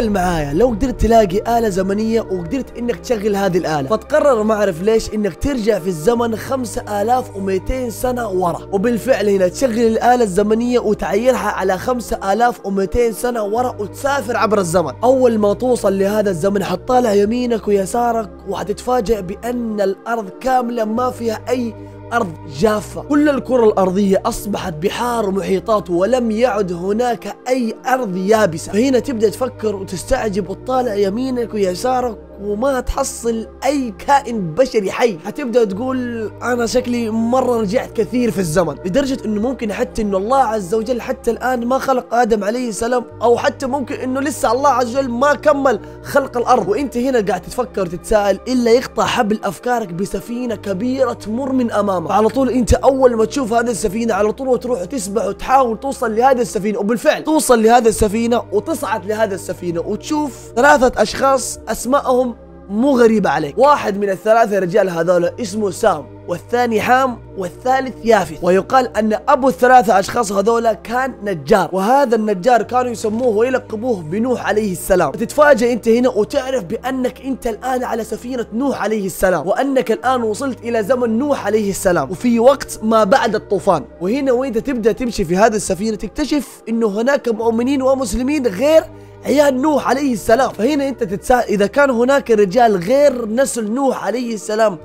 تخيل معايا لو قدرت تلاقي آلة زمنية وقدرت انك تشغل هذه الآلة فتقرر ما اعرف ليش انك ترجع في الزمن 5200 سنة ورا وبالفعل هنا تشغل الآلة الزمنية وتعيرها على 5200 سنة ورا وتسافر عبر الزمن اول ما توصل لهذا الزمن حتطالع يمينك ويسارك وحتتفاجئ بان الارض كاملة ما فيها اي أرض جافة كل الكرة الأرضية أصبحت بحار ومحيطات ولم يعد هناك أي أرض يابسة فهنا تبدأ تفكر وتستعجب وتطالع يمينك ويسارك وما تحصل اي كائن بشري حي حتبدا تقول انا شكلي مره رجعت كثير في الزمن لدرجه انه ممكن حتى انه الله عز وجل حتى الان ما خلق ادم عليه السلام او حتى ممكن انه لسه الله عز وجل ما كمل خلق الارض وانت هنا قاعد تتفكر وتتساءل الا يقطع حبل افكارك بسفينه كبيره تمر من امامك على طول انت اول ما تشوف هذه السفينه على طول تروح تسبح وتحاول توصل لهذه السفينه وبالفعل توصل لهذه السفينه وتصعد لهذه السفينه وتشوف ثلاثه اشخاص اسمائهم مو غريبة عليك واحد من الثلاثة رجال هذول اسمه سام والثاني حام والثالث يافث ويقال أن أبو الثلاثة أشخاص هذولا كان نجار وهذا النجار كانوا يسموه ويلقبوه بنوح عليه السلام تتفاجئ أنت هنا وتعرف بأنك أنت الآن على سفينة نوح عليه السلام وأنك الآن وصلت إلى زمن نوح عليه السلام وفي وقت ما بعد الطوفان وهنا وأنت تبدأ تمشي في هذه السفينة تكتشف أنه هناك مؤمنين ومسلمين غير عيال نوح عليه السلام فهنا انت تتساءل اذا كان هناك رجال غير نسل نوح عليه السلام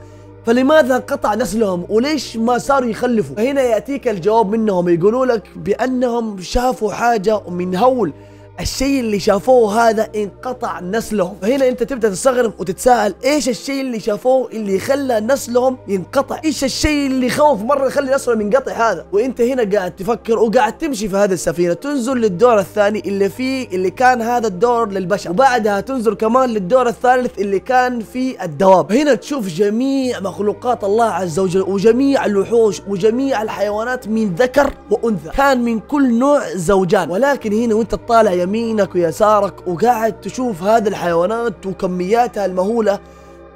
فلماذا انقطع نسلهم وليش ما صاروا يخلفوا فهنا يأتيك الجواب منهم يقولوا لك بأنهم شافوا حاجة من هول الشيء اللي شافوه هذا انقطع نسلهم فهنا انت تبدا تستغرب وتتساءل ايش الشيء اللي شافوه اللي خلى نسلهم ينقطع ايش الشيء اللي خوف مره يخلي نسلهم ينقطع هذا وانت هنا قاعد تفكر وقاعد تمشي في هذه السفينه تنزل للدور الثاني اللي فيه اللي كان هذا الدور للبشر وبعدها تنزل كمان للدور الثالث اللي كان فيه الدواب هنا تشوف جميع مخلوقات الله عز وجل وجميع الوحوش وجميع الحيوانات من ذكر وانثى كان من كل نوع زوجان ولكن هنا وانت طالع يمينك ويسارك وقاعد تشوف هذه الحيوانات وكمياتها المهولة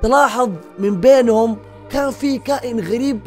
تلاحظ من بينهم كان في كائن غريب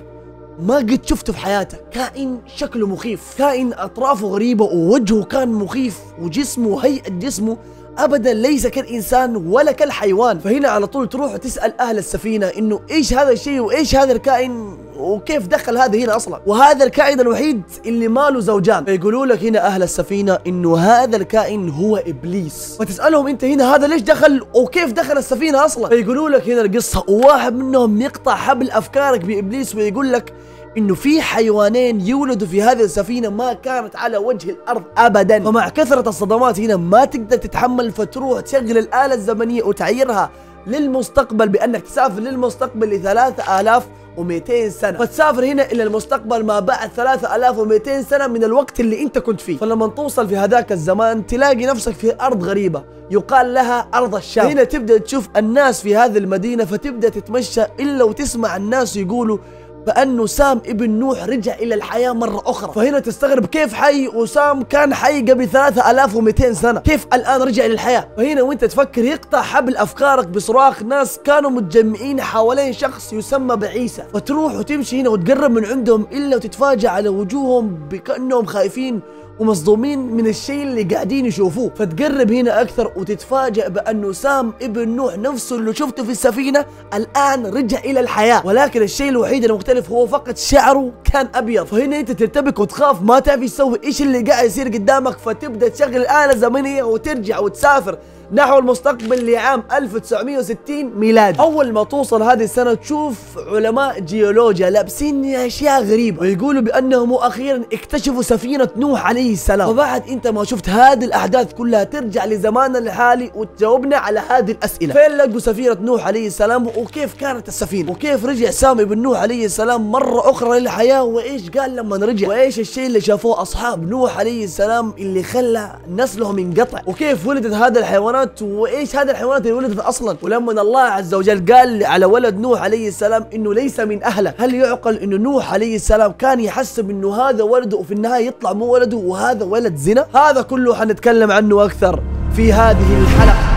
ما قد شفته في حياتك كائن شكله مخيف كائن أطرافه غريبة ووجهه كان مخيف وجسمه هيئة جسمه ابدا ليس كالانسان ولا كالحيوان فهنا على طول تروح تسال اهل السفينه انه ايش هذا الشيء وايش هذا الكائن وكيف دخل هذا هنا اصلا وهذا الكائن الوحيد اللي ما له زوجان فيقولوا لك هنا اهل السفينه انه هذا الكائن هو ابليس فتسالهم انت هنا هذا ليش دخل وكيف دخل السفينه اصلا فيقولوا لك هنا القصه وواحد منهم يقطع حبل افكارك بابليس ويقول لك انه في حيوانين يولدوا في هذه السفينه ما كانت على وجه الارض ابدا ومع كثره الصدمات هنا ما تقدر تتحمل فتروح تشغل الاله الزمنيه وتعيرها للمستقبل بانك تسافر للمستقبل ل 3000 و200 سنه فتسافر هنا الى المستقبل ما بعد 3200 سنه من الوقت اللي انت كنت فيه فلما توصل في هذاك الزمان تلاقي نفسك في ارض غريبه يقال لها ارض الشام هنا تبدا تشوف الناس في هذه المدينه فتبدا تتمشى الا وتسمع الناس يقولوا بأنه سام ابن نوح رجع إلى الحياة مرة أخرى فهنا تستغرب كيف حي وسام كان حي قبل 3200 سنة كيف الآن رجع إلى الحياة فهنا وانت تفكر يقطع حبل أفكارك بصراخ ناس كانوا متجمعين حوالين شخص يسمى بعيسى فتروح وتمشي هنا وتقرب من عندهم إلا وتتفاجأ على وجوههم بكأنهم خايفين ومصدومين من الشيء اللي قاعدين يشوفوه فتقرب هنا اكثر وتتفاجئ بانه سام ابن نوح نفسه اللي شفته في السفينه الان رجع الى الحياه ولكن الشيء الوحيد المختلف هو فقط شعره كان ابيض فهنا انت ترتبك وتخاف ما تعرف تسوي ايش اللي قاعد يصير قدامك فتبدا تشغل الاله الزمنيه وترجع وتسافر نحو المستقبل لعام 1960 ميلادي أول ما توصل هذه السنة تشوف علماء جيولوجيا لابسين أشياء غريبة ويقولوا بأنهم أخيرا اكتشفوا سفينة نوح عليه السلام وبعد أنت ما شفت هذه الأحداث كلها ترجع لزماننا الحالي وتجاوبنا على هذه الأسئلة فين لقوا سفينة نوح عليه السلام وكيف كانت السفينة وكيف رجع سامي بن نوح عليه السلام مرة أخرى للحياة وإيش قال لما رجع وإيش الشيء اللي شافوه أصحاب نوح عليه السلام اللي خلى نسلهم ينقطع وكيف ولدت هذه الحيوانات الحيوانات وايش هذه الحيوانات اللي ولدت اصلا ولما الله عز وجل قال على ولد نوح عليه السلام انه ليس من اهله هل يعقل انه نوح عليه السلام كان يحسب انه هذا ولده وفي النهايه يطلع مو ولده وهذا ولد زنا هذا كله حنتكلم عنه اكثر في هذه الحلقه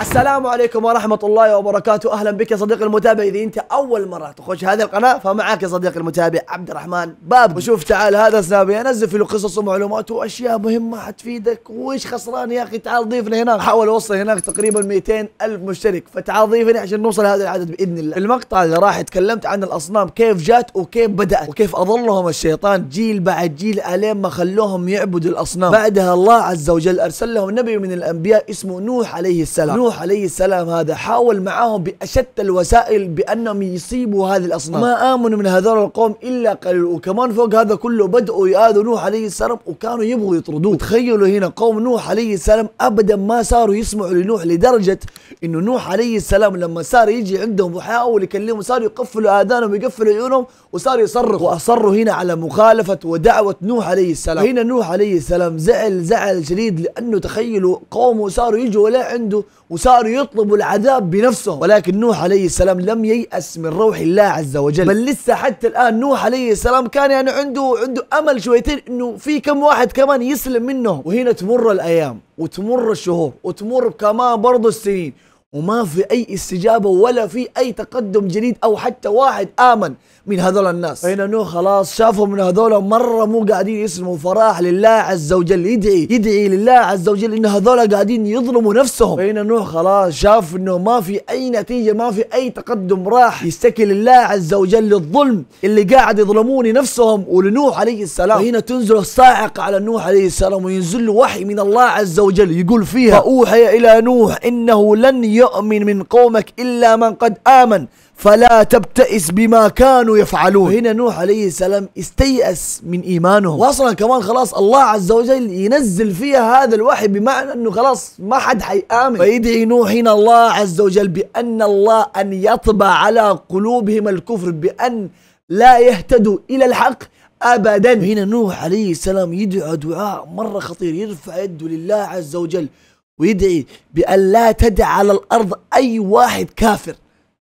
السلام عليكم ورحمة الله وبركاته أهلا بك يا صديقي المتابع إذا أنت أول مرة تخش هذه القناة فمعك يا صديقي المتابع عبد الرحمن باب وشوف تعال هذا سنابي أنزل فيه قصص ومعلومات وأشياء مهمة حتفيدك وإيش خسران يا أخي تعال ضيفنا هناك حاول أوصل هناك تقريبا 200 ألف مشترك فتعال ضيفني عشان نوصل هذا العدد بإذن الله المقطع اللي راح تكلمت عن الأصنام كيف جات وكيف بدأت وكيف أظلهم الشيطان جيل بعد جيل ألين ما خلوهم يعبدوا الأصنام بعدها الله عز وجل أرسل لهم نبي من الأنبياء اسمه نوح عليه السلام نوح نوح عليه السلام هذا حاول معاهم بأشد الوسائل بأنهم يصيبوا هذه الأصنام ما آمنوا من هذول القوم إلا قليل وكمان فوق هذا كله بدأوا يآذوا نوح عليه السلام وكانوا يبغوا يطردوه تخيلوا هنا قوم نوح عليه السلام أبدا ما صاروا يسمعوا لنوح لدرجة أنه نوح عليه السلام لما صار يجي عندهم وحاول يكلمهم صار يقفلوا آذانهم ويقفلوا عيونهم وصار يصرخ وأصروا هنا على مخالفة ودعوة نوح عليه السلام هنا نوح عليه السلام زعل زعل شديد لأنه تخيلوا قومه صاروا يجوا ولا عنده وصاروا يطلبوا العذاب بنفسهم ولكن نوح عليه السلام لم ييأس من روح الله عز وجل بل لسه حتى الآن نوح عليه السلام كان يعني عنده عنده أمل شويتين إنه في كم واحد كمان يسلم منهم وهنا تمر الأيام وتمر الشهور وتمر كمان برضو السنين وما في اي استجابه ولا في اي تقدم جديد او حتى واحد امن من هذول الناس اين نوح خلاص شافوا من هذول مره مو قاعدين يسلموا فراح لله عز وجل يدعي يدعي لله عز وجل ان هذول قاعدين يظلموا نفسهم اين نوح خلاص شاف انه ما في اي نتيجه ما في اي تقدم راح يستكي لله عز وجل للظلم اللي قاعد يظلموني نفسهم ولنوح عليه السلام هنا تنزل الصاعقه على نوح عليه السلام وينزل له وحي من الله عز وجل يقول فيها اوحي الى نوح انه لن يؤمن من قومك إلا من قد آمن فلا تبتئس بما كانوا يفعلون هنا نوح عليه السلام استيأس من إيمانه وأصلا كمان خلاص الله عز وجل ينزل فيها هذا الوحي بمعنى أنه خلاص ما حد حيآمن فيدعي نوح هنا الله عز وجل بأن الله أن يطبع على قلوبهم الكفر بأن لا يهتدوا إلى الحق ابدا هنا نوح عليه السلام يدعو دعاء مره خطير يرفع يده لله عز وجل ويدعي بأن لا تدع على الأرض أي واحد كافر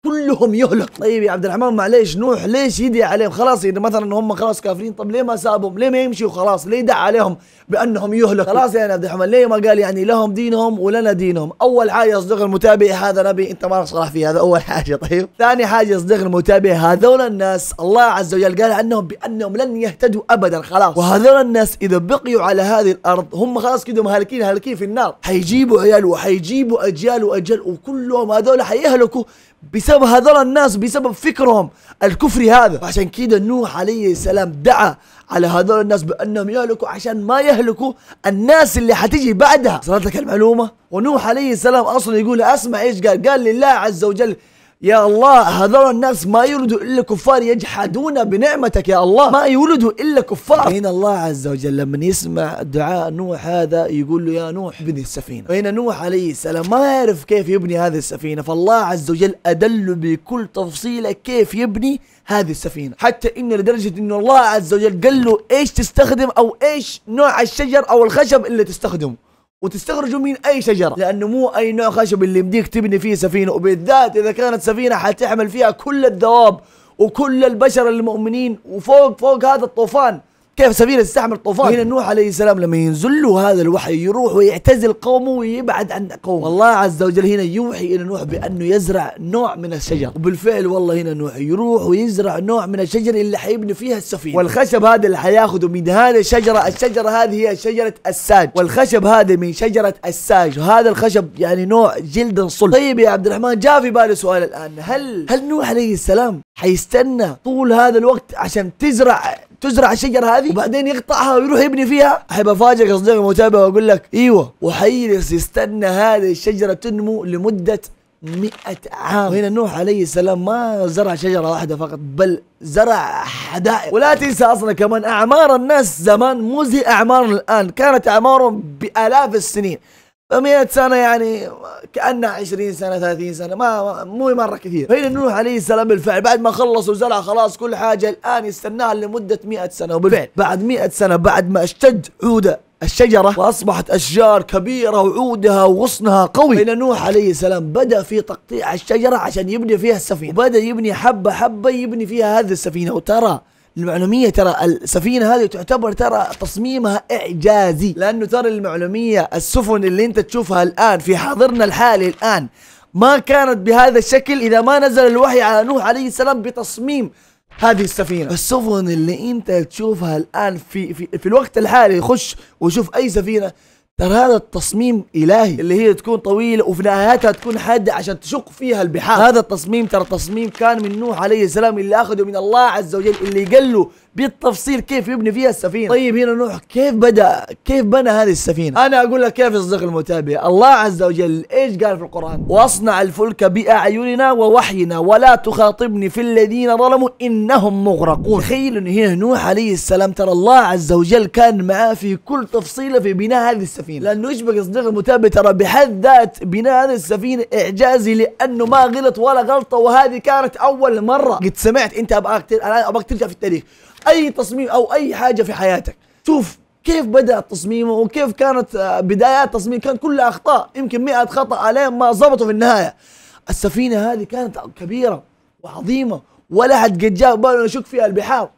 كلهم يهلك طيب يا عبد الرحمن معليش نوح ليش يدعي عليهم خلاص اذا يعني مثلا هم خلاص كافرين طب ليه ما سابهم ليه ما يمشي وخلاص ليه دعا عليهم بانهم يهلكوا خلاص يعني يا عبد الرحمن ليه ما قال يعني لهم دينهم ولنا دينهم اول حاجه اصدق المتابع هذا نبي انت ما صلاح فيه هذا اول حاجه طيب ثاني حاجه اصدق المتابع هذول الناس الله عز وجل قال عنهم بانهم لن يهتدوا ابدا خلاص وهذول الناس اذا بقيوا على هذه الارض هم خلاص كده مهلكين هلكين في النار حيجيبوا عيال وحيجيبوا اجيال واجيال وكلهم هذول حيهلكوا بسبب هذول الناس بسبب فكرهم الكفري هذا عشان كده نوح عليه السلام دعا على هذول الناس بانهم يهلكوا عشان ما يهلكوا الناس اللي حتيجي بعدها صارت لك المعلومه ونوح عليه السلام اصلا يقول اسمع ايش قال قال لله عز وجل يا الله هذول الناس ما يولدوا إلا كفار يجحدون بنعمتك يا الله ما يولدوا إلا كفار هنا الله عز وجل لما يسمع دعاء نوح هذا يقول له يا نوح بني السفينة وهنا نوح عليه السلام ما يعرف كيف يبني هذه السفينة فالله عز وجل ادله بكل تفصيلة كيف يبني هذه السفينة حتى إن لدرجة إنه الله عز وجل قال له إيش تستخدم أو إيش نوع الشجر أو الخشب اللي تستخدمه وتستخرجوا من اي شجره لانه مو اي نوع خشب اللي يمديك تبني فيه سفينه وبالذات اذا كانت سفينه حتحمل فيها كل الدواب وكل البشر المؤمنين وفوق فوق هذا الطوفان كيف سفينه تستحمل طوفان هنا نوح عليه السلام لما ينزل له هذا الوحي يروح ويعتزل قومه ويبعد عن قومه والله عز وجل هنا يوحي الى نوح بانه يزرع نوع من الشجر وبالفعل والله هنا نوح يروح ويزرع نوع من الشجر اللي حيبني فيها السفينه والخشب هذا اللي حياخذه من هذه الشجره الشجره هذه هي شجره الساج والخشب هذا من شجره الساج وهذا الخشب يعني نوع جلد صلب طيب يا عبد الرحمن جاء في بالي سؤال الان هل هل نوح عليه السلام حيستنى طول هذا الوقت عشان تزرع تزرع الشجره هذه وبعدين يقطعها ويروح يبني فيها احب افاجئك اصدقائي المتابع واقول لك ايوه وحيجلس يستنى هذه الشجره تنمو لمده مئة عام وهنا نوح عليه السلام ما زرع شجرة واحدة فقط بل زرع حدائق ولا تنسى أصلا كمان أعمار الناس زمان مو زي أعمارنا الآن كانت أعمارهم بآلاف السنين 100 سنة يعني كأنها 20 سنة 30 سنة ما مو مرة كثير فهنا نوح عليه السلام بالفعل بعد ما خلص وزرع خلاص كل حاجة الآن يستناها لمدة 100 سنة وبالفعل بعد 100 سنة بعد ما اشتد عوده الشجرة وأصبحت أشجار كبيرة وعودها وغصنها قوي هنا نوح عليه السلام بدأ في تقطيع الشجرة عشان يبني فيها السفينة وبدأ يبني حبة حبة يبني فيها هذه السفينة وترى المعلوميه ترى السفينه هذه تعتبر ترى تصميمها اعجازي لانه ترى المعلوميه السفن اللي انت تشوفها الان في حاضرنا الحالي الان ما كانت بهذا الشكل اذا ما نزل الوحي على نوح عليه السلام بتصميم هذه السفينه السفن اللي انت تشوفها الان في في, في الوقت الحالي خش وشوف اي سفينه ترى هذا التصميم الهي اللي هي تكون طويله وفي نهايتها تكون حاده عشان تشق فيها البحار هذا التصميم ترى تصميم كان من نوح عليه السلام اللي اخذه من الله عز وجل اللي قال له بالتفصيل كيف يبني فيها السفينه طيب هنا نوح كيف بدا كيف بنى هذه السفينه انا اقول لك كيف يصدق المتابع الله عز وجل ايش قال في القران واصنع الفلك باعيننا ووحينا ولا تخاطبني في الذين ظلموا انهم مغرقون تخيل ان هنا نوح عليه السلام ترى الله عز وجل كان معاه في كل تفصيله في بناء هذه السفينه لانه ايش بقى يصدق المتابع ترى بحد ذات بناء هذه السفينه اعجازي لانه ما غلط ولا غلطه وهذه كانت اول مره قد سمعت انت ابغاك ابغاك ترجع في التاريخ اي تصميم او اي حاجه في حياتك شوف كيف بدأ تصميمه وكيف كانت آه، بدايات تصميم كان كلها أخطاء يمكن مئة خطأ عليه ما ظبطوا في النهاية السفينة هذه كانت كبيرة وعظيمة ولا حد قد جاب باله يشك فيها البحار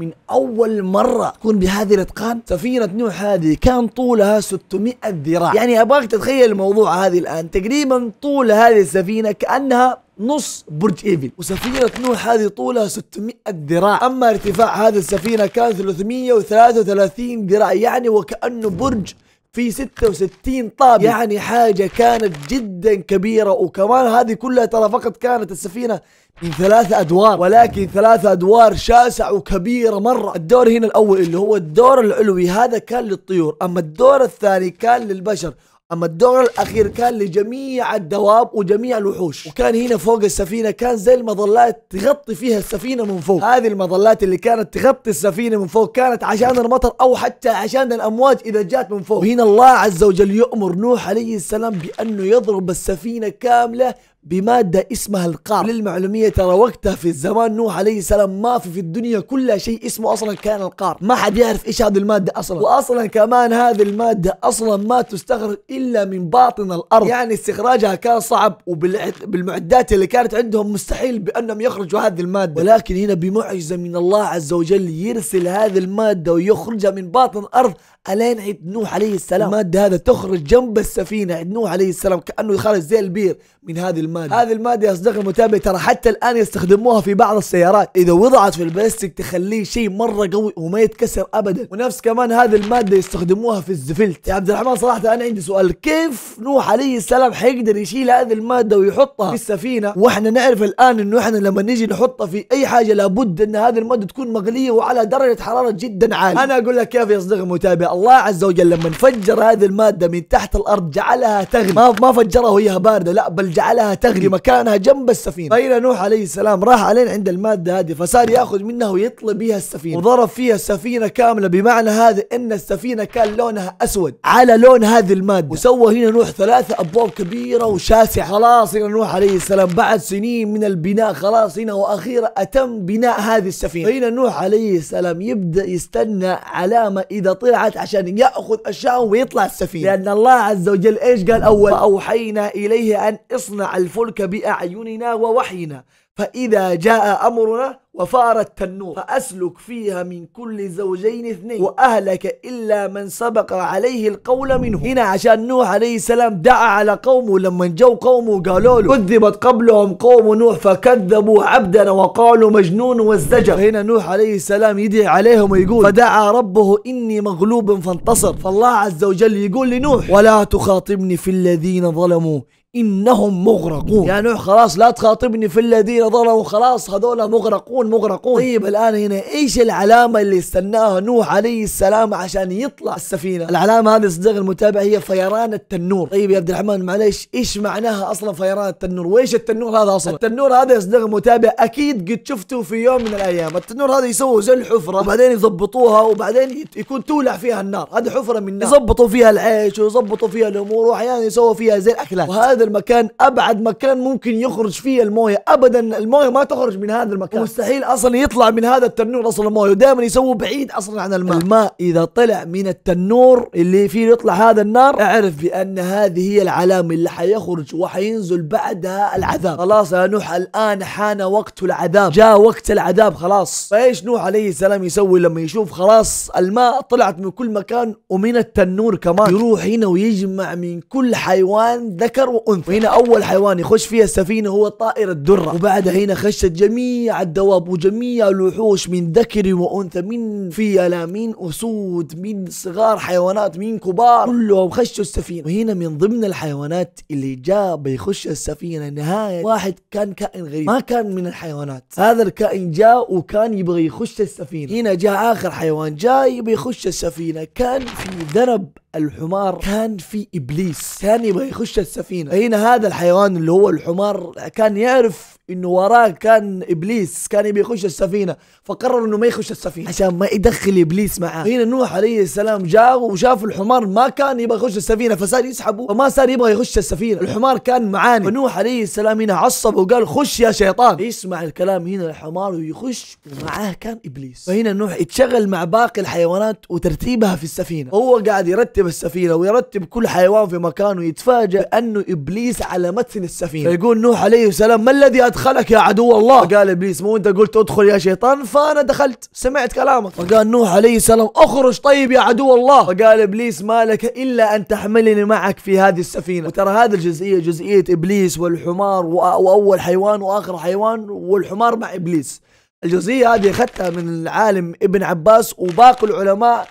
من أول مرة تكون بهذه الأتقان سفينة نوح هذه كان طولها 600 ذراع يعني أبغاك تتخيل الموضوع هذه الآن تقريبا طول هذه السفينة كأنها نص برج ايفل وسفينة نوح هذه طولها 600 ذراع أما ارتفاع هذه السفينة كان 333 ذراع يعني وكأنه برج في 66 طابق يعني حاجة كانت جدا كبيرة وكمان هذه كلها ترى فقط كانت السفينة من ثلاثة أدوار ولكن ثلاثة أدوار شاسعة وكبيرة مرة الدور هنا الأول اللي هو الدور العلوي هذا كان للطيور أما الدور الثاني كان للبشر اما الدور الاخير كان لجميع الدواب وجميع الوحوش وكان هنا فوق السفينه كان زي المظلات تغطي فيها السفينه من فوق هذه المظلات اللي كانت تغطي السفينه من فوق كانت عشان المطر او حتى عشان الامواج اذا جات من فوق وهنا الله عز وجل يؤمر نوح عليه السلام بانه يضرب السفينه كامله بمادة اسمها القار للمعلومية ترى وقتها في الزمان نوح عليه السلام ما في في الدنيا كلها شيء اسمه أصلا كان القار ما حد يعرف إيش هذه المادة أصلا وأصلا كمان هذه المادة أصلا ما تستخرج إلا من باطن الأرض يعني استخراجها كان صعب وبالمعدات اللي كانت عندهم مستحيل بأنهم يخرجوا هذه المادة ولكن هنا بمعجزة من الله عز وجل يرسل هذه المادة ويخرجها من باطن الأرض الين عيد نوح عليه السلام الماده هذا تخرج جنب السفينه عند نوح عليه السلام كانه يخرج زي البير من هذه الماده هذه الماده يا صديقي المتابع ترى حتى الان يستخدموها في بعض السيارات اذا وضعت في البلاستيك تخليه شيء مره قوي وما يتكسر ابدا ونفس كمان هذه الماده يستخدموها في الزفلت يا عبد الرحمن صراحه انا عندي سؤال كيف نوح عليه السلام حيقدر يشيل هذه الماده ويحطها في السفينه واحنا نعرف الان انه احنا لما نيجي نحطها في اي حاجه لابد ان هذه الماده تكون مغليه وعلى درجه حراره جدا عاليه انا اقول لك كيف يا اصدقاء المتابع الله عز وجل لما فجر هذه المادة من تحت الأرض جعلها تغلي ما, ما فجرها وهي باردة لا بل جعلها تغلي مكانها جنب السفينة فإلى نوح عليه السلام راح علين عند المادة هذه فصار يأخذ منها ويطلب بها السفينة وضرب فيها السفينة كاملة بمعنى هذا أن السفينة كان لونها أسود على لون هذه المادة وسوى هنا نوح ثلاثة أبواب كبيرة وشاسعة خلاص هنا نوح عليه السلام بعد سنين من البناء خلاص هنا وأخيرا أتم بناء هذه السفينة هنا نوح عليه السلام يبدأ يستنى علامة إذا طلعت عشان ياخذ اشياءهم ويطلع السفينه لان الله عز وجل ايش قال اول اوحينا اليه ان اصنع الفلك باعيننا ووحينا فاذا جاء امرنا وفار التنور فأسلك فيها من كل زوجين اثنين وأهلك إلا من سبق عليه القول منه هنا عشان نوح عليه السلام دعا على قومه لما جو قومه قالوا له كذبت قبلهم قوم نوح فكذبوا عبدنا وقالوا مجنون وازدجر هنا نوح عليه السلام يدعي عليهم ويقول فدعا ربه إني مغلوب فانتصر فالله عز وجل يقول لنوح ولا تخاطبني في الذين ظلموا انهم مغرقون يا نوح خلاص لا تخاطبني في الذين ظلموا خلاص هذول مغرقون مغرقون طيب الان هنا ايش العلامه اللي استناها نوح عليه السلام عشان يطلع السفينه العلامه هذه صدق المتابع هي فيران التنور طيب يا عبد الرحمن معليش ايش معناها اصلا فيران التنور وايش التنور هذا اصلا التنور هذا يا المتابع اكيد قد شفته في يوم من الايام التنور هذا يسووا زي الحفره وبعدين يضبطوها وبعدين يكون تولع فيها النار هذه حفره من النار يضبطوا فيها العيش ويضبطوا فيها الامور واحيانا يسووا فيها زي الاكلات وهذا هذا المكان ابعد مكان ممكن يخرج فيه المويه ابدا المويه ما تخرج من هذا المكان مستحيل اصلا يطلع من هذا التنور اصلا المويه ودائما يسووا بعيد اصلا عن الماء الماء اذا طلع من التنور اللي فيه يطلع هذا النار اعرف بان هذه هي العلامه اللي حيخرج وحينزل بعدها العذاب خلاص يا نوح الان حان وقت العذاب جاء وقت العذاب خلاص فايش نوح عليه السلام يسوي لما يشوف خلاص الماء طلعت من كل مكان ومن التنور كمان يروح هنا ويجمع من كل حيوان ذكر و... انثى وهنا اول حيوان يخش فيها السفينه هو الطائر الدره وبعدها هنا خشت جميع الدواب وجميع الوحوش من ذكر وانثى من فيله من اسود من صغار حيوانات من كبار كلهم خشوا السفينه وهنا من ضمن الحيوانات اللي جاء بيخش السفينه نهايه واحد كان كائن غريب ما كان من الحيوانات هذا الكائن جاء وكان يبغى يخش السفينه هنا جاء اخر حيوان جاي بيخش السفينه كان في ذنب الحمار كان في ابليس كان يبغى يخش السفينه هنا هذا الحيوان اللي هو الحمار كان يعرف انه وراه كان ابليس كان يبي يخش السفينه فقرر انه ما يخش السفينه عشان ما يدخل ابليس معاه هنا نوح عليه السلام جاء وشاف الحمار ما كان يبغى يخش السفينه فصار يسحبه فما صار يبغى يخش السفينه الحمار كان معاني فنوح عليه السلام هنا عصب وقال خش يا شيطان يسمع الكلام هنا الحمار ويخش ومعاه كان ابليس فهنا نوح اتشغل مع باقي الحيوانات وترتيبها في السفينه هو قاعد يرتب السفينه ويرتب كل حيوان في مكانه يتفاجئ انه ابليس على متن السفينه فيقول نوح عليه السلام ما الذي أدخل ادخلك يا عدو الله فقال ابليس مو انت قلت ادخل يا شيطان فانا دخلت سمعت كلامك فقال نوح عليه السلام اخرج طيب يا عدو الله فقال ابليس ما لك الا ان تحملني معك في هذه السفينه وترى هذه الجزئيه جزئيه ابليس والحمار واول حيوان واخر حيوان والحمار مع ابليس الجزئيه هذه اخذتها من العالم ابن عباس وباقي العلماء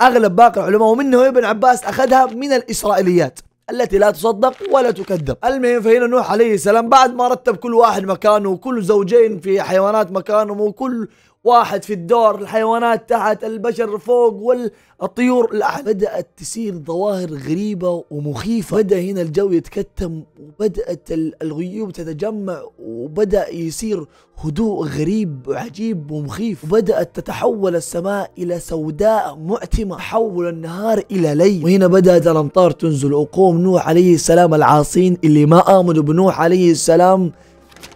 اغلب باقي العلماء ومنه ابن عباس اخذها من الاسرائيليات التي لا تصدق ولا تكذب المهم فهنا نوح عليه السلام بعد ما رتب كل واحد مكانه وكل زوجين في حيوانات مكانهم وكل واحد في الدور الحيوانات تحت البشر فوق والطيور لا بدأت تصير ظواهر غريبة ومخيفة بدأ هنا الجو يتكتم وبدأت الغيوم تتجمع وبدأ يصير هدوء غريب وعجيب ومخيف وبدأت تتحول السماء إلى سوداء معتمة تحول النهار إلى ليل وهنا بدأت الأمطار تنزل وقوم نوح عليه السلام العاصين اللي ما آمنوا بنوح عليه السلام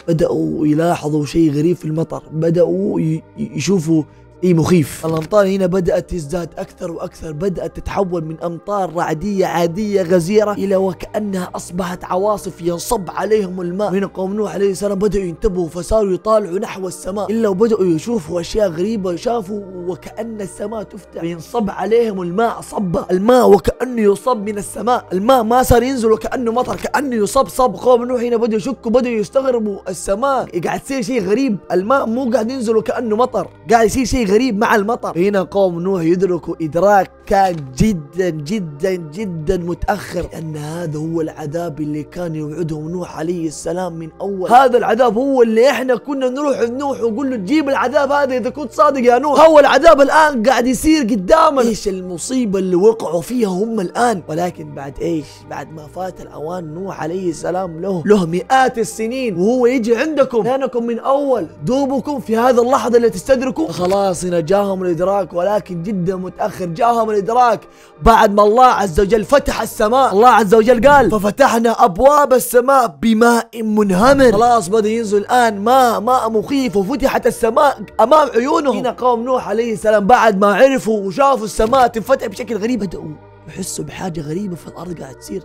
بدأوا يلاحظوا شيء غريب في المطر بدأوا يشوفوا اي مخيف الامطار هنا بدات تزداد اكثر واكثر بدات تتحول من امطار رعديه عاديه غزيره الى وكانها اصبحت عواصف ينصب عليهم الماء وهنا قوم نوح عليه السلام بداوا ينتبهوا فصاروا يطالعوا نحو السماء الا وبداوا يشوفوا اشياء غريبه شافوا وكان السماء تفتح ينصب عليهم الماء صب الماء وكانه يصب من السماء الماء ما صار ينزل وكانه مطر كانه يصب صب قوم نوح هنا بداوا يشكوا بداوا يستغربوا السماء قاعد تصير شيء غريب الماء مو قاعد ينزل وكانه مطر قاعد يصير شيء غريب مع المطر هنا قوم نوح يدركوا إدراك كان جدا جدا جدا متأخر لأن هذا هو العذاب اللي كان يوعدهم نوح عليه السلام من أول هذا العذاب هو اللي إحنا كنا نروح لنوح ونقول له جيب العذاب هذا إذا كنت صادق يا نوح هو العذاب الآن قاعد يصير قدامنا إيش المصيبة اللي وقعوا فيها هم الآن ولكن بعد إيش بعد ما فات الأوان نوح عليه السلام له له مئات السنين وهو يجي عندكم لأنكم من أول دوبكم في هذا اللحظة اللي تستدركوا خلاص هنا جاهم الإدراك ولكن جدا متأخر جاهم والإدراك بعد ما الله عز وجل فتح السماء الله عز وجل قال ففتحنا أبواب السماء بماء منهمر خلاص بدأ ينزل الآن ماء ماء مخيف وفتحت السماء أمام عيونهم هنا قوم نوح عليه السلام بعد ما عرفوا وشافوا السماء تنفتح بشكل غريب بدأوا يحسوا بحاجة غريبة في الأرض قاعد تصير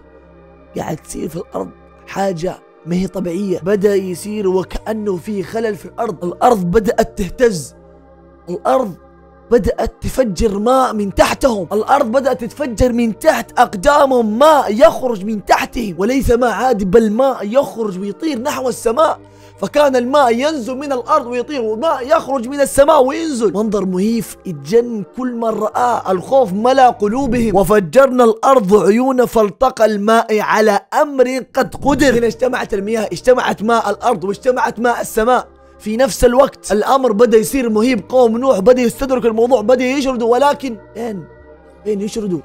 قاعد تصير في الأرض حاجة ما هي طبيعية بدأ يصير وكأنه في خلل في الأرض الأرض بدأت تهتز الأرض بدأت تفجر ماء من تحتهم الأرض بدأت تتفجر من تحت أقدامهم ماء يخرج من تحتهم وليس ماء عادي بل ماء يخرج ويطير نحو السماء فكان الماء ينزل من الارض ويطير وماء يخرج من السماء وينزل منظر مهيف اتجن كل من رآه الخوف ملا قلوبهم وفجرنا الارض عيونا فالتقى الماء على امر قد قدر هنا اجتمعت المياه اجتمعت ماء الارض واجتمعت ماء السماء في نفس الوقت الامر بدا يصير مهيب قوم نوح بدا يستدرك الموضوع بدا يشردوا ولكن فين فين يشردوا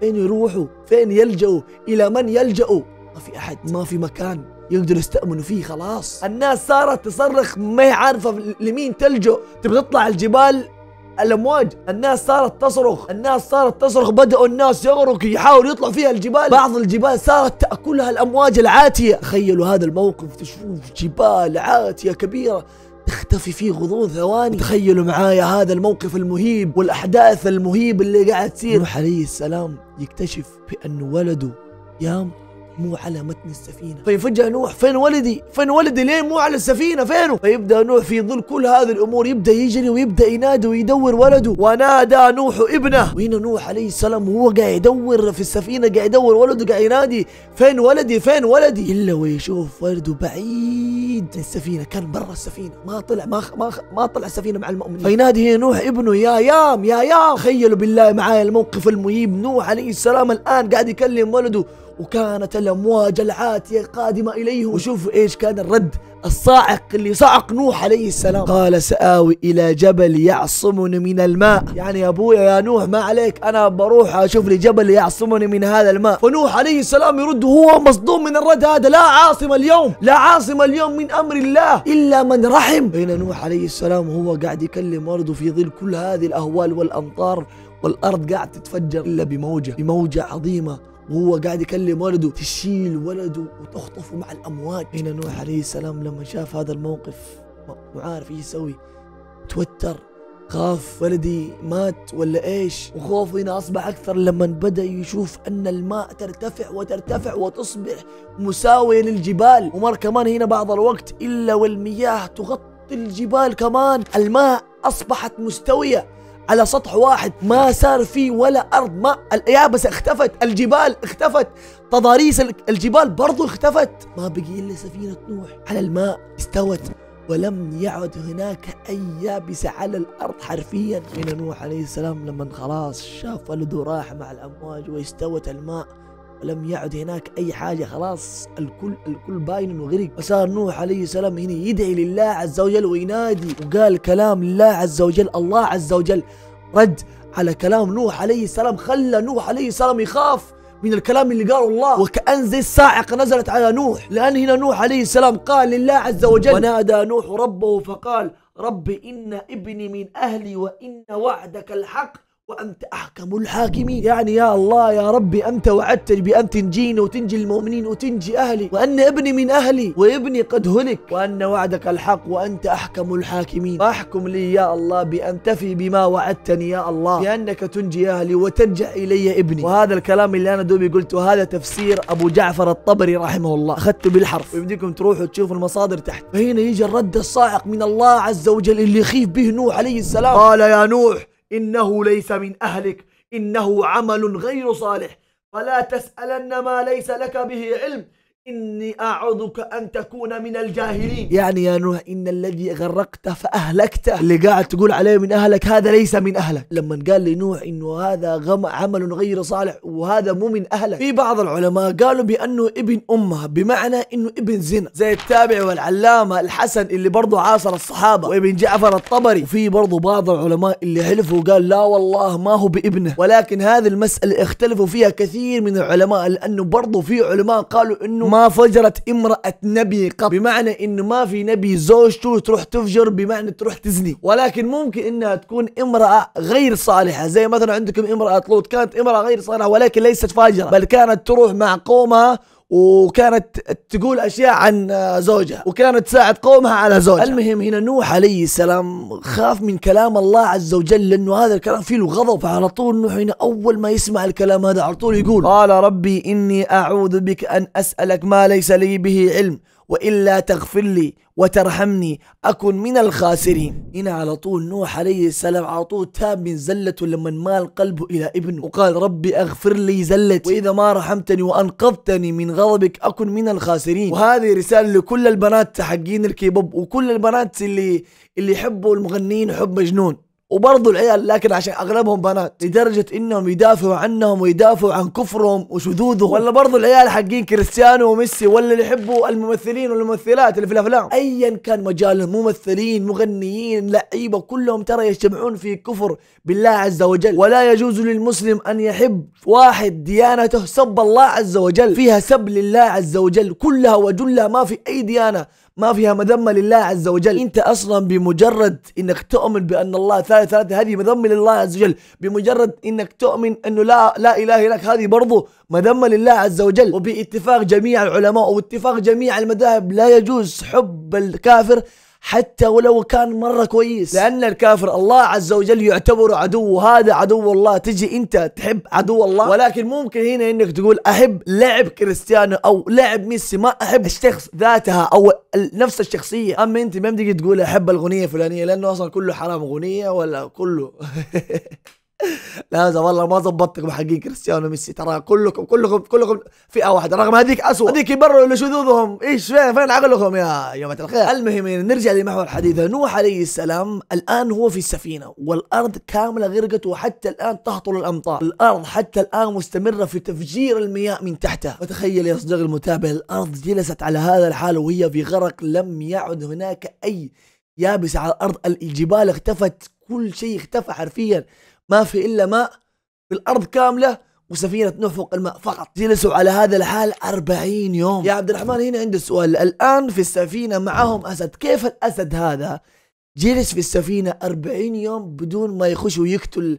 فين يروحوا فين يلجؤوا الى من يلجؤوا ما في احد ما في مكان يقدروا يستأمنوا فيه خلاص الناس صارت تصرخ ما هي عارفة لمين تلجؤ تبي تطلع الجبال الامواج الناس صارت تصرخ الناس صارت تصرخ بدأوا الناس يغرقوا يحاولوا يطلعوا فيها الجبال بعض الجبال صارت تأكلها الامواج العاتية تخيلوا هذا الموقف تشوف جبال عاتية كبيرة تختفي في غضون ثواني تخيلوا معايا هذا الموقف المهيب والاحداث المهيبة اللي قاعد تصير نوح عليه السلام يكتشف بأن ولده يام مو على متن السفينة فيفجأ طيب نوح فين ولدي فين ولدي ليه مو على السفينة فينه فيبدأ نوح في ظل كل هذه الأمور يبدأ يجري ويبدأ ينادي ويدور ولده ونادى نوح ابنه وهنا نوح عليه السلام وهو قاعد يدور في السفينة قاعد يدور ولده قاعد ينادي فين ولدي فين ولدي إلا ويشوف ولده بعيد من السفينة كان برا السفينة ما طلع ما خ... ما, خ... ما طلع السفينة مع المؤمنين فينادي هنا نوح ابنه يا يام يا يام تخيلوا بالله معايا الموقف المهيب نوح عليه السلام الآن قاعد يكلم ولده وكانت الأمواج العاتية قادمة إليه وشوف إيش كان الرد الصاعق اللي صعق نوح عليه السلام قال سآوي إلى جبل يعصمني من الماء يعني يا أبويا يا نوح ما عليك أنا بروح أشوف لي جبل يعصمني من هذا الماء فنوح عليه السلام يرد وهو مصدوم من الرد هذا لا عاصم اليوم لا عاصم اليوم من أمر الله إلا من رحم بين نوح عليه السلام وهو قاعد يكلم ورده في ظل كل هذه الأهوال والأمطار والأرض قاعد تتفجر إلا بموجة بموجة عظيمة وهو قاعد يكلم ولده تشيل ولده وتخطفه مع الامواج هنا نوح عليه السلام لما شاف هذا الموقف وعارف ايش يسوي توتر خاف ولدي مات ولا ايش وخوفه هنا اصبح اكثر لما بدا يشوف ان الماء ترتفع وترتفع وتصبح مساويه للجبال ومر كمان هنا بعض الوقت الا والمياه تغطي الجبال كمان الماء اصبحت مستويه على سطح واحد ما صار في ولا أرض ما اليابسة اختفت الجبال اختفت تضاريس الجبال برضو اختفت ما بقي إلا سفينة نوح على الماء استوت ولم يعد هناك أي يابسة على الأرض حرفيا من نوح عليه السلام لما خلاص شاف ولده راح مع الأمواج واستوت الماء لم يعد هناك أي حاجة خلاص الكل الكل باين إنه غرق فصار نوح عليه السلام هنا يدعي لله عز وجل وينادي وقال كلام الله عز وجل الله عز وجل رد على كلام نوح عليه السلام خلى نوح عليه السلام يخاف من الكلام اللي قاله الله وكأن زي الصاعقة نزلت على نوح لأن هنا نوح عليه السلام قال لله عز وجل ونادى نوح ربه فقال رب إن ابني من أهلي وإن وعدك الحق وأنت أحكم الحاكمين يعني يا الله يا ربي أنت وعدتني بأن تنجينا وتنجي المؤمنين وتنجي أهلي وأن ابني من أهلي وابني قد هلك وأن وعدك الحق وأنت أحكم الحاكمين أحكم لي يا الله بأن تفي بما وعدتني يا الله بأنك تنجي أهلي وترجع إلي ابني وهذا الكلام اللي أنا دوبي قلته هذا تفسير أبو جعفر الطبري رحمه الله أخذته بالحرف ويبديكم تروحوا تشوفوا المصادر تحت فهنا يجي الرد الصاعق من الله عز وجل اللي يخيف به نوح عليه السلام قال يا نوح إنه ليس من أهلك إنه عمل غير صالح فلا تسألن ما ليس لك به علم إني أعوذك أن تكون من الجاهلين يعني يا نوح إن الذي غرقته فأهلكته اللي قاعد تقول عليه من أهلك هذا ليس من أهلك لما قال لنوح إنه هذا غم عمل غير صالح وهذا مو من أهلك في بعض العلماء قالوا بأنه ابن أمه بمعنى إنه ابن زنا زي التابع والعلامة الحسن اللي برضه عاصر الصحابة وابن جعفر الطبري وفي برضه بعض العلماء اللي حلفوا وقال لا والله ما هو بابنه ولكن هذه المسألة اختلفوا فيها كثير من العلماء لأنه برضه في علماء قالوا إنه ما ما فجرت امرأة نبي قط بمعنى انه ما في نبي زوجته تروح تفجر بمعنى تروح تزني ولكن ممكن انها تكون امرأة غير صالحة زي مثلا عندكم امرأة لوط كانت امرأة غير صالحة ولكن ليست فاجرة بل كانت تروح مع قومها وكانت تقول اشياء عن زوجها وكانت تساعد قومها على زوجها المهم هنا نوح عليه السلام خاف من كلام الله عز وجل لانه هذا الكلام فيه غضب فعلى طول نوح هنا اول ما يسمع الكلام هذا على طول يقول قال ربي اني اعوذ بك ان اسالك ما ليس لي به علم وإلا تغفر لي وترحمني أكن من الخاسرين هنا على طول نوح عليه السلام على طول تاب من زلته لما مال قلبه إلى ابنه وقال ربي أغفر لي زلتي وإذا ما رحمتني وأنقذتني من غضبك أكن من الخاسرين وهذه رسالة لكل البنات حقين الكيبوب وكل البنات اللي اللي يحبوا المغنيين حب مجنون وبرضه العيال لكن عشان اغلبهم بنات لدرجه انهم يدافعوا عنهم ويدافعوا عن كفرهم وشذوذهم ولا برضه العيال حقين كريستيانو وميسي ولا اللي يحبوا الممثلين والممثلات اللي في الافلام ايا كان مجالهم ممثلين مغنيين لعيبه كلهم ترى يجتمعون في كفر بالله عز وجل ولا يجوز للمسلم ان يحب واحد ديانته سب الله عز وجل فيها سب لله عز وجل كلها وجلها ما في اي ديانه ما فيها مذمة لله عز وجل انت اصلا بمجرد انك تؤمن بان الله ثالث ثلاثة هذه مذمة لله عز وجل بمجرد انك تؤمن انه لا لا اله لك هذه برضه مذمة لله عز وجل وباتفاق جميع العلماء واتفاق جميع المذاهب لا يجوز حب الكافر حتى ولو كان مرة كويس لأن الكافر الله عز وجل يعتبر عدو هذا عدو الله تجي أنت تحب عدو الله ولكن ممكن هنا أنك تقول أحب لعب كريستيانو أو لعب ميسي ما أحب الشخص ذاتها أو نفس الشخصية أما أنت ما تقدر تقول أحب الأغنية الفلانية لأنه أصلا كله حرام أغنية ولا كله لا والله ما ظبطتك حقين كريستيانو ميسي ترى كلكم كلكم كلكم فئه واحده رغم هذيك اسوء هذيك يبرروا لشذوذهم ايش فين فين عقلكم يا جماعه الخير المهم نرجع لمحور حديثه نوح عليه السلام الان هو في السفينه والارض كامله غرقت وحتى الان تهطل الامطار الارض حتى الان مستمره في تفجير المياه من تحتها وتخيل يا صديقي المتابع الارض جلست على هذا الحال وهي في غرق لم يعد هناك اي يابس على الارض الجبال اختفت كل شيء اختفى حرفيا ما في إلا ماء في الأرض كاملة وسفينة نوح فوق الماء فقط جلسوا على هذا الحال أربعين يوم يا عبد الرحمن هنا عندي سؤال الآن في السفينة معهم أسد كيف الأسد هذا جلس في السفينة أربعين يوم بدون ما يخش ويقتل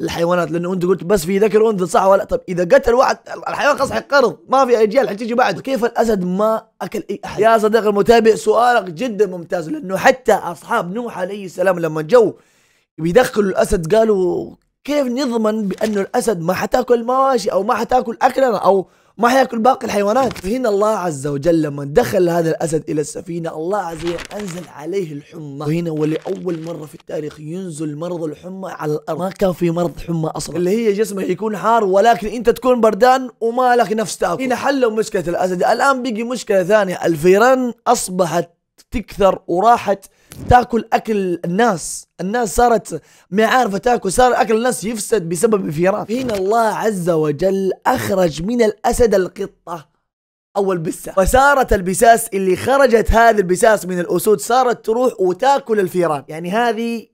الحيوانات لانه انت قلت بس في ذكر وانثى صح ولا طب اذا قتل واحد الحيوان خلاص حيقرض ما في اجيال حتيجي بعد كيف الاسد ما اكل اي احد يا صديقي المتابع سؤالك جدا ممتاز لانه حتى اصحاب نوح عليه السلام لما جو بيدخلوا الاسد قالوا كيف نضمن بانه الاسد ما حتاكل مواشي او ما حتاكل اكلنا او ما حياكل باقي الحيوانات فهنا الله عز وجل لما دخل هذا الأسد إلى السفينة الله عز وجل أنزل عليه الحمى وهنا ولأول مرة في التاريخ ينزل مرض الحمى على الأرض ما كان في مرض حمى أصلا اللي هي جسمك يكون حار ولكن أنت تكون بردان وما لك نفس تأكل هنا حلوا مشكلة الأسد الآن بيجي مشكلة ثانية الفيران أصبحت تكثر وراحت تاكل اكل الناس الناس صارت ما عارفه تاكل صار اكل الناس يفسد بسبب الفيران هنا الله عز وجل اخرج من الاسد القطه او البسه فصارت البساس اللي خرجت هذه البساس من الاسود صارت تروح وتاكل الفيران يعني هذه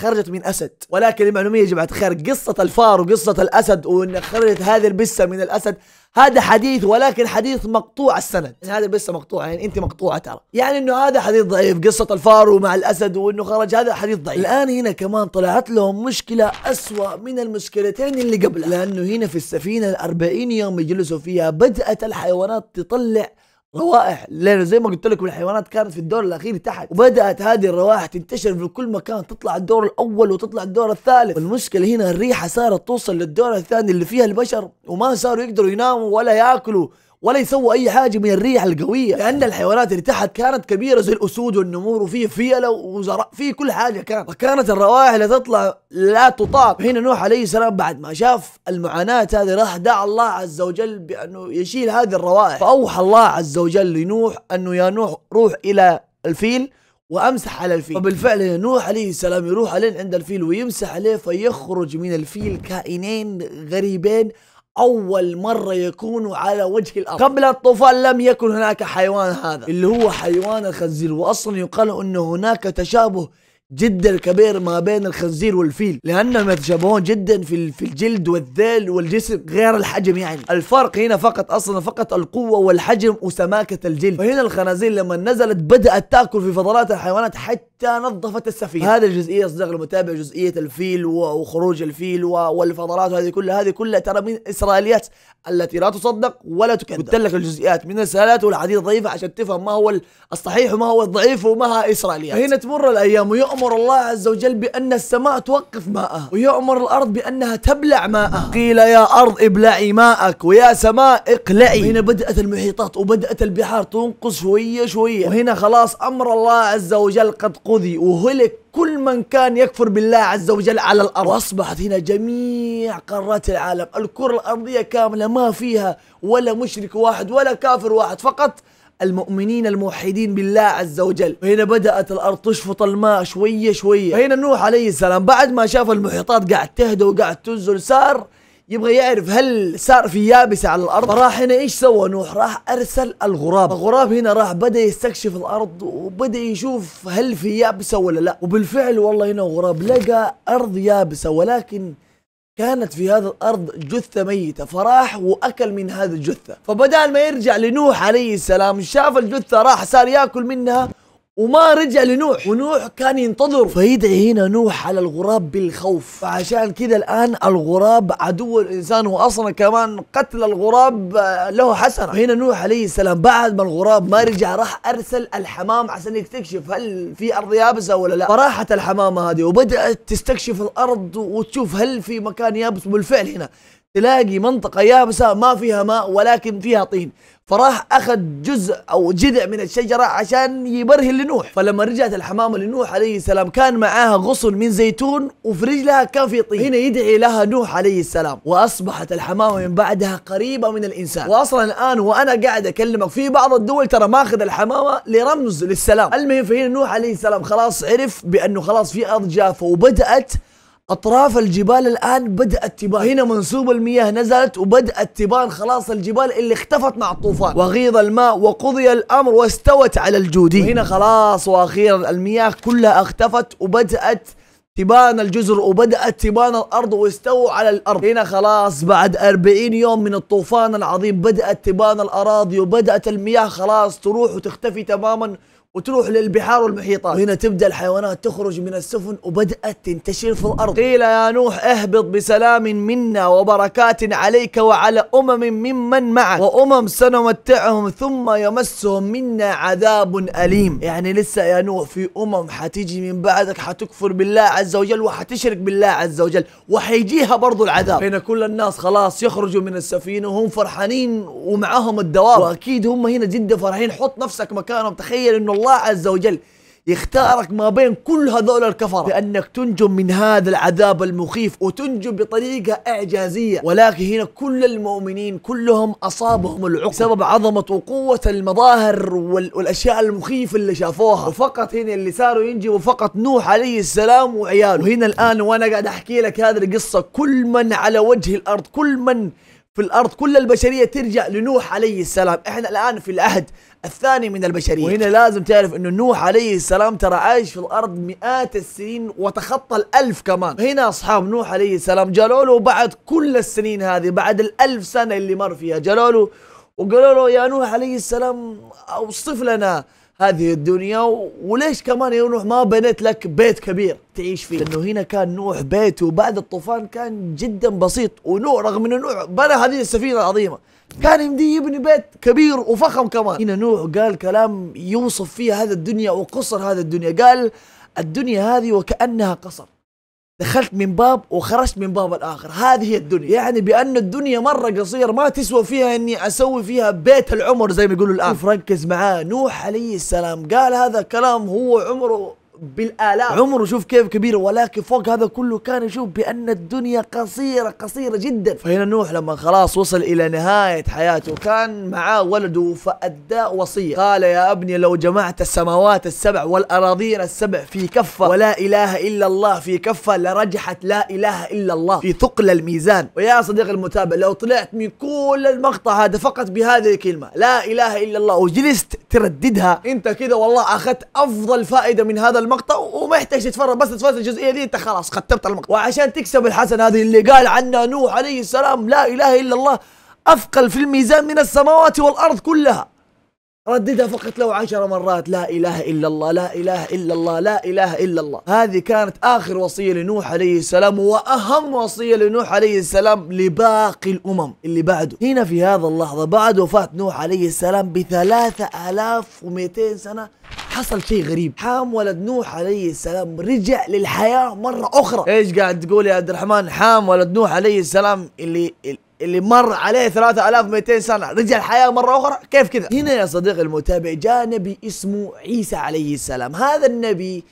خرجت من اسد ولكن المعلوميه يا جماعه الخير قصه الفار وقصه الاسد وان خرجت هذه البسه من الاسد هذا حديث ولكن حديث مقطوع السند يعني هذا البسه مقطوع يعني انت مقطوعه ترى يعني انه هذا حديث ضعيف قصه الفار ومع الاسد وانه خرج هذا حديث ضعيف الان هنا كمان طلعت لهم مشكله اسوا من المشكلتين اللي قبلها لانه هنا في السفينه الأربعين 40 يوم يجلسوا فيها بدات الحيوانات تطلع روائح لانه زي ما قلت لكم الحيوانات كانت في الدور الاخير تحت وبدات هذه الروائح تنتشر في كل مكان تطلع الدور الاول وتطلع الدور الثالث والمشكله هنا الريحه صارت توصل للدور الثاني اللي فيها البشر وما صاروا يقدروا يناموا ولا ياكلوا ولا يسووا اي حاجه من الريح القويه لان الحيوانات اللي تحت كانت كبيره زي الاسود والنمور وفي فيله وزرع في كل حاجه كانت وكانت الروائح اللي تطلع لا تطاق هنا نوح عليه السلام بعد ما شاف المعاناه هذه راح دعا الله عز وجل بانه يشيل هذه الروائح فاوحى الله عز وجل لنوح انه يا نوح روح الى الفيل وامسح على الفيل وبالفعل نوح عليه السلام يروح لين عند الفيل ويمسح عليه فيخرج من الفيل كائنين غريبين أول مرة يكونوا على وجه الأرض قبل الطوفان لم يكن هناك حيوان هذا اللي هو حيوان الخنزير وأصلا يقال أن هناك تشابه جدا كبير ما بين الخنزير والفيل لانهم يتشابهون جدا في في الجلد والذيل والجسم غير الحجم يعني الفرق هنا فقط اصلا فقط القوه والحجم وسماكه الجلد فهنا الخنازير لما نزلت بدات تاكل في فضلات الحيوانات حتى حتى نظفت السفينه هذه الجزئيه صدق المتابع جزئيه الفيل وخروج الفيل والفضلات وهذه كلها هذه كلها ترى من اسرائيليات التي لا تصدق ولا تكذب قلت لك الجزئيات من الرسالات والحديث ضعيفه عشان تفهم ما هو الصحيح وما هو الضعيف وما اسرائيليات هنا تمر الايام ويامر الله عز وجل بان السماء توقف ماءها ويامر الارض بانها تبلع ماءها قيل يا ارض ابلعي ماءك ويا سماء اقلعي هنا بدات المحيطات وبدات البحار تنقص شويه شويه وهنا خلاص امر الله عز وجل قد قضي وهلك كل من كان يكفر بالله عز وجل على الأرض وأصبحت هنا جميع قارات العالم الكرة الأرضية كاملة ما فيها ولا مشرك واحد ولا كافر واحد فقط المؤمنين الموحدين بالله عز وجل وهنا بدأت الأرض تشفط الماء شوية شوية فهنا نوح عليه السلام بعد ما شاف المحيطات قاعد تهدى وقاعد تنزل سار يبغى يعرف هل صار في يابسة على الأرض فراح هنا إيش سوى نوح راح أرسل الغراب الغراب هنا راح بدأ يستكشف الأرض وبدأ يشوف هل في يابسة ولا لا وبالفعل والله هنا غراب لقى أرض يابسة ولكن كانت في هذا الأرض جثة ميتة فراح وأكل من هذه الجثة فبدال ما يرجع لنوح عليه السلام شاف الجثة راح صار يأكل منها وما رجع لنوح ونوح كان ينتظر فيدعي هنا نوح على الغراب بالخوف فعشان كذا الآن الغراب عدو الإنسان وأصلا كمان قتل الغراب آه، له حسنة هنا نوح عليه السلام بعد ما الغراب ما رجع راح أرسل الحمام عشان يستكشف هل في أرض يابسة ولا لا فراحت الحمامة هذه وبدأت تستكشف الأرض وتشوف هل في مكان يابس بالفعل هنا تلاقي منطقة يابسة ما فيها ماء ولكن فيها طين فراح أخذ جزء أو جذع من الشجرة عشان يبرهن لنوح فلما رجعت الحمامة لنوح عليه السلام كان معاها غصن من زيتون وفي رجلها كان في طين هنا يدعي لها نوح عليه السلام وأصبحت الحمامة من بعدها قريبة من الإنسان وأصلا الآن وأنا قاعد أكلمك في بعض الدول ترى ماخذ الحمامة لرمز للسلام المهم فهنا نوح عليه السلام خلاص عرف بأنه خلاص في أرض جافة وبدأت أطراف الجبال الآن بدأت تبان هنا منسوب المياه نزلت وبدأت تبان خلاص الجبال اللي اختفت مع الطوفان وغيض الماء وقضي الأمر واستوت على الجودي وهنا خلاص وأخيرا المياه كلها اختفت وبدأت تبان الجزر وبدأت تبان الأرض واستووا على الأرض هنا خلاص بعد 40 يوم من الطوفان العظيم بدأت تبان الأراضي وبدأت المياه خلاص تروح وتختفي تماما وتروح للبحار والمحيطات وهنا تبدا الحيوانات تخرج من السفن وبدات تنتشر في الارض قيل يا نوح اهبط بسلام منا وبركات عليك وعلى امم ممن معك وامم سنمتعهم ثم يمسهم منا عذاب اليم يعني لسه يا نوح في امم حتيجي من بعدك حتكفر بالله عز وجل وحتشرك بالله عز وجل وحيجيها برضو العذاب هنا كل الناس خلاص يخرجوا من السفينه وهم فرحانين ومعاهم الدواب واكيد هم هنا جدا فرحين حط نفسك مكانهم تخيل انه الله عز وجل يختارك ما بين كل هذول الكفرة بأنك تنجو من هذا العذاب المخيف وتنجو بطريقة إعجازية ولكن هنا كل المؤمنين كلهم أصابهم العقل بسبب عظمة وقوة المظاهر والأشياء المخيفة اللي شافوها وفقط هنا اللي صاروا ينجبوا فقط نوح عليه السلام وعياله وهنا الآن وأنا قاعد أحكي لك هذه القصة كل من على وجه الأرض كل من في الأرض كل البشرية ترجع لنوح عليه السلام إحنا الآن في العهد الثاني من البشريه وهنا لازم تعرف انه نوح عليه السلام ترى عايش في الارض مئات السنين وتخطى الالف كمان هنا اصحاب نوح عليه السلام جالوا له بعد كل السنين هذه بعد الالف سنه اللي مر فيها جالوا له وقالوا له يا نوح عليه السلام اوصف لنا هذه الدنيا وليش كمان يا نوح ما بنيت لك بيت كبير تعيش فيه لانه هنا كان نوح بيته بعد الطوفان كان جدا بسيط ونوح رغم انه نوح بنى هذه السفينه العظيمه كان يمدي يبني بيت كبير وفخم كمان هنا نوح قال كلام يوصف فيه هذا الدنيا وقصر هذا الدنيا قال الدنيا هذه وكأنها قصر دخلت من باب وخرجت من باب الآخر هذه هي الدنيا يعني بأن الدنيا مرة قصيرة ما تسوى فيها أني أسوي فيها بيت العمر زي ما يقولوا الآن ركز معاه نوح عليه السلام قال هذا كلام هو عمره بالالاف عمره شوف كيف كبير ولكن فوق هذا كله كان يشوف بان الدنيا قصيره قصيره جدا فهنا نوح لما خلاص وصل الى نهايه حياته كان معاه ولده فاداه وصيه قال يا ابني لو جمعت السماوات السبع والاراضين السبع في كفه ولا اله الا الله في كفه لرجحت لا اله الا الله في ثقل الميزان ويا صديقي المتابع لو طلعت من كل المقطع هذا فقط بهذه الكلمه لا اله الا الله وجلست ترددها انت كذا والله اخذت افضل فائده من هذا المقطع المقطع وما يحتاج تتفرج بس تتفرج الجزئيه دي انت خلاص ختمت المقطع وعشان تكسب الحسنه هذه اللي قال عنها نوح عليه السلام لا اله الا الله اثقل في الميزان من السماوات والارض كلها رددها فقط لو عشر مرات لا إله إلا الله لا إله إلا الله لا إله إلا الله هذه كانت آخر وصية لنوح عليه السلام وأهم وصية لنوح عليه السلام لباقي الأمم اللي بعده هنا في هذا اللحظة بعد وفاة نوح عليه السلام ب 3200 سنة حصل شيء غريب حام ولد نوح عليه السلام رجع للحياة مرة أخرى إيش قاعد تقول يا عبد الرحمن حام ولد نوح عليه السلام اللي اللي مر عليه 3200 سنة رجع الحياة مرة أخرى كيف كذا هنا يا صديقي المتابع جاء نبي اسمه عيسى عليه السلام هذا النبي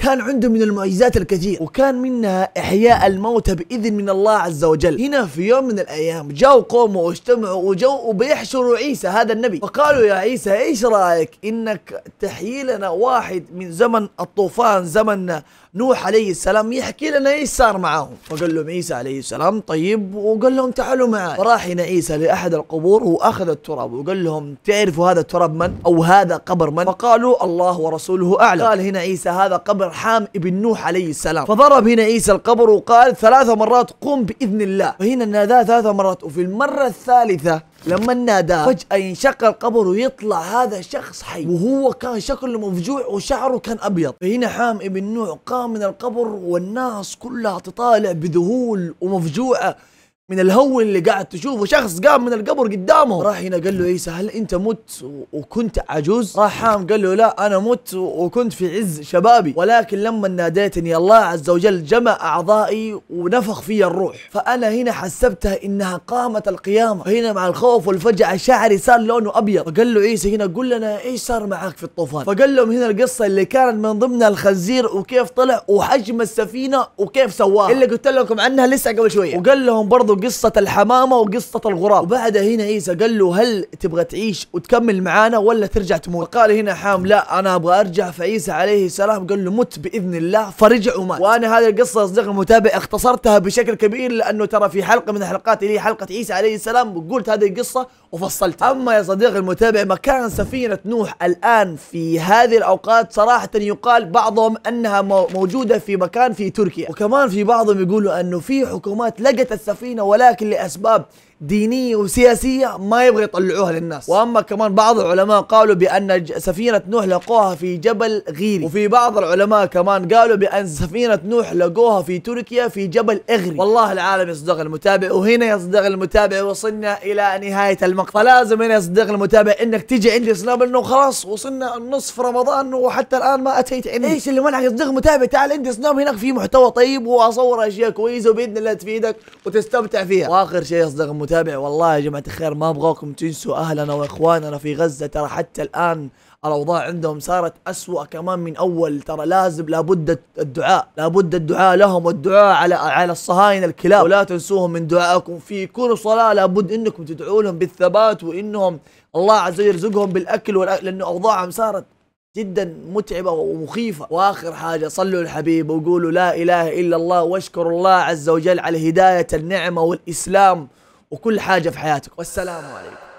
كان عنده من المعجزات الكثير وكان منها إحياء الموتى بإذن من الله عز وجل هنا في يوم من الأيام جاءوا قومه واجتمعوا وجاءوا بيحشروا عيسى هذا النبي فقالوا يا عيسى إيش رأيك إنك تحيي لنا واحد من زمن الطوفان زمن نوح عليه السلام يحكي لنا ايش صار معاهم فقال لهم عيسى عليه السلام طيب وقال لهم تعالوا معي فراح هنا عيسى لاحد القبور واخذ التراب وقال لهم تعرفوا هذا التراب من او هذا قبر من فقالوا الله ورسوله اعلم قال هنا عيسى هذا قبر حام ابن نوح عليه السلام فضرب هنا عيسى القبر وقال ثلاث مرات قم باذن الله فهنا ناداه ثلاث مرات وفي المره الثالثه لما ناداه فجأة ينشق القبر ويطلع هذا شخص حي وهو كان شكله مفجوع وشعره كان أبيض فهنا حام ابن نوع قام من القبر والناس كلها تطالع بذهول ومفجوعة من الهول اللي قاعد تشوفه شخص قام من القبر قدامه راح هنا قال له عيسى هل انت مت وكنت عجوز راح حام قال له لا انا مت وكنت في عز شبابي ولكن لما ناديتني الله عز وجل جمع اعضائي ونفخ في الروح فانا هنا حسبتها انها قامت القيامه هنا مع الخوف والفجعه شعري صار لونه ابيض فقال له عيسى هنا قل لنا ايش صار معك في الطوفان فقال لهم هنا القصه اللي كانت من ضمنها الخنزير وكيف طلع وحجم السفينه وكيف سواها اللي قلت لكم عنها لسه قبل شويه وقال لهم برضه قصة الحمامة وقصة الغراب وبعد هنا عيسى قال له هل تبغى تعيش وتكمل معانا ولا ترجع تموت قال هنا حام لا أنا أبغى أرجع فعيسى عليه السلام قال له مت بإذن الله فرجع ومات وأنا هذه القصة أصدق المتابع اختصرتها بشكل كبير لأنه ترى في حلقة من حلقات اللي حلقة عيسى عليه السلام قلت هذه القصة وفصلتها أما يا صديقي المتابع مكان سفينة نوح الآن في هذه الأوقات صراحة يقال بعضهم أنها موجودة في مكان في تركيا وكمان في بعضهم يقولوا أنه في حكومات لقت السفينة ولكن لأسباب دينيه وسياسيه ما يبغى يطلعوها للناس واما كمان بعض العلماء قالوا بان سفينه نوح لقوها في جبل غيري وفي بعض العلماء كمان قالوا بان سفينه نوح لقوها في تركيا في جبل اغري والله العالم يا المتابع وهنا يا المتابع وصلنا الى نهايه المقطع فلازم هنا يا المتابع انك تجي عندي سناب انه خلاص وصلنا النصف رمضان وحتى الان ما اتيت عندي ايش اللي منعك يا المتابع تعال عندي سناب هناك في محتوى طيب واصور اشياء كويسه وباذن الله تفيدك وتستمتع فيها واخر شيء يا المتابع متابع والله يا جماعة الخير ما ابغاكم تنسوا اهلنا واخواننا في غزة ترى حتى الان الاوضاع عندهم صارت اسوأ كمان من اول ترى لازم لابد الدعاء لابد الدعاء لهم والدعاء على على الصهاينة الكلاب ولا تنسوهم من دعائكم في كل صلاة لابد انكم تدعوا لهم بالثبات وانهم الله عز وجل يرزقهم بالاكل والأكل لانه اوضاعهم صارت جدا متعبة ومخيفة واخر حاجة صلوا الحبيب وقولوا لا اله الا الله واشكروا الله عز وجل على هداية النعمة والاسلام وكل حاجة في حياتك والسلام عليكم